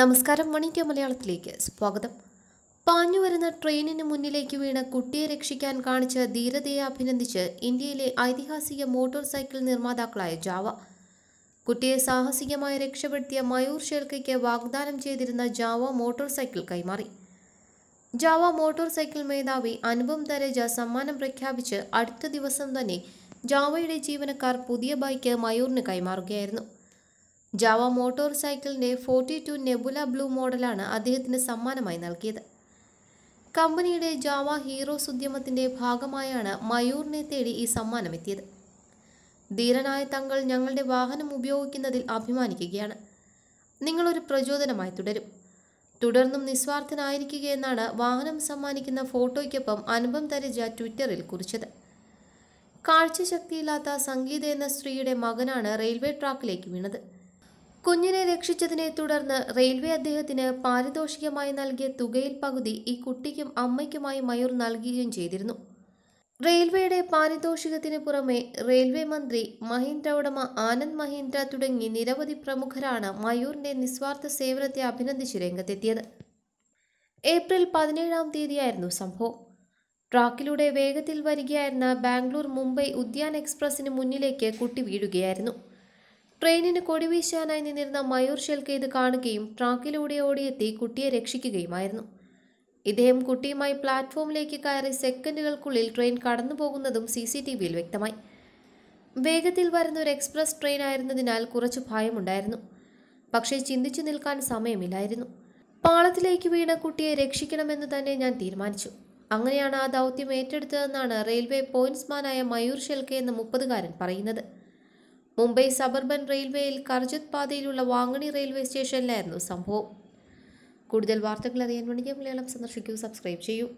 നമസ്കാരം മണിക്ക് മലയാളത്തിലേക്ക് സ്വാഗതം പാഞ്ഞു വരുന്ന ട്രെയിനിന് മുന്നിലേക്ക് വീണ കുട്ടിയെ രക്ഷിക്കാൻ കാണിച്ച ധീരതയെ അഭിനന്ദിച്ച് ഇന്ത്യയിലെ ഐതിഹാസിക മോട്ടോർ സൈക്കിൾ നിർമ്മാതാക്കളായ ജാവ കുട്ടിയെ സാഹസികമായി രക്ഷപ്പെടുത്തിയ മയൂർ ഷേൽക്കയ്ക്ക് വാഗ്ദാനം ചെയ്തിരുന്ന ജാവ മോട്ടോർ സൈക്കിൾ കൈമാറി ജാവ മോട്ടോർ സൈക്കിൾ മേധാവി അനുപം തരേജ സമ്മാനം പ്രഖ്യാപിച്ച് അടുത്ത ദിവസം തന്നെ ജാവയുടെ ജീവനക്കാർ പുതിയ ബൈക്ക് മയൂറിന് കൈമാറുകയായിരുന്നു ജാവ മോട്ടോർ സൈക്കിളിൻ്റെ ഫോർട്ടി ടു നെബുല ബ്ലൂ മോഡലാണ് അദ്ദേഹത്തിന് സമ്മാനമായി നൽകിയത് കമ്പനിയുടെ ജാവ ഹീറോസ് ഉദ്യമത്തിൻ്റെ ഭാഗമായാണ് മയൂറിനെ തേടി ഈ സമ്മാനം എത്തിയത് ധീരനായ തങ്ങൾ ഞങ്ങളുടെ വാഹനം ഉപയോഗിക്കുന്നതിൽ അഭിമാനിക്കുകയാണ് നിങ്ങളൊരു പ്രചോദനമായി തുടരും തുടർന്നും നിസ്വാർത്ഥനായിരിക്കുകയെന്നാണ് വാഹനം സമ്മാനിക്കുന്ന ഫോട്ടോയ്ക്കൊപ്പം അനുപം തരജ ട്വിറ്ററിൽ കുറിച്ചത് കാഴ്ചശക്തിയില്ലാത്ത സംഗീത എന്ന സ്ത്രീയുടെ മകനാണ് റെയിൽവേ ട്രാക്കിലേക്ക് വീണത് കുഞ്ഞിനെ രക്ഷിച്ചതിനെ തുടർന്ന് റെയിൽവേ അദ്ദേഹത്തിന് പാരിതോഷികമായി നൽകിയ തുകയിൽ പകുതി ഈ കുട്ടിക്കും അമ്മയ്ക്കുമായി മയൂർ നൽകുകയും ചെയ്തിരുന്നു റെയിൽവേയുടെ പാരിതോഷികത്തിന് പുറമെ റെയിൽവേ മന്ത്രി മഹീന്ദ്ര ഉടമ ആനന്ദ് മഹീന്ദ്ര തുടങ്ങി നിരവധി പ്രമുഖരാണ് മയൂറിന്റെ നിസ്വാർത്ഥ സേവനത്തെ അഭിനന്ദിച്ച് രംഗത്തെത്തിയത് ഏപ്രിൽ പതിനേഴാം തീയതിയായിരുന്നു സംഭവം ട്രാക്കിലൂടെ വേഗത്തിൽ വരികയായിരുന്ന ബാംഗ്ലൂർ മുംബൈ ഉദ്യാൻ എക്സ്പ്രസിന് മുന്നിലേക്ക് കുട്ടി വീഴുകയായിരുന്നു ട്രെയിനിന് കൊടിവീശാനായി നിന്നിരുന്ന മയൂർ ഷെൽക്ക് ഇത് കാണുകയും ട്രാക്കിലൂടെ ഓടിയെത്തി കുട്ടിയെ രക്ഷിക്കുകയുമായിരുന്നു ഇദ്ദേഹം കുട്ടിയുമായി പ്ലാറ്റ്ഫോമിലേക്ക് കയറി സെക്കൻഡുകൾക്കുള്ളിൽ ട്രെയിൻ കടന്നു പോകുന്നതും സി സി ടി വിയിൽ വ്യക്തമായി വേഗത്തിൽ വരുന്ന ഒരു എക്സ്പ്രസ് ട്രെയിൻ ആയിരുന്നതിനാൽ കുറച്ച് ഭയമുണ്ടായിരുന്നു പക്ഷേ ചിന്തിച്ചു നിൽക്കാൻ സമയമില്ലായിരുന്നു പാളത്തിലേക്ക് വീണ കുട്ടിയെ രക്ഷിക്കണമെന്ന് തന്നെ ഞാൻ തീരുമാനിച്ചു അങ്ങനെയാണ് ആ ദൗത്യം ഏറ്റെടുത്തതെന്നാണ് റെയിൽവേ പോയിന്റ്സ്മാനായ മയൂർ ഷെൽക്കെ എന്ന മുപ്പതുകാരൻ പറയുന്നത് മുംബൈ സബർബൻ റെയിൽവേയിൽ കർജത് പാതയിലുള്ള വാങ്ങണി റെയിൽവേ സ്റ്റേഷനിലായിരുന്നു സംഭവം കൂടുതൽ വാർത്തകൾ അറിയാൻ വേണ്ടി മലയാളം സന്ദർശിക്കൂ സബ്സ്ക്രൈബ് ചെയ്യൂ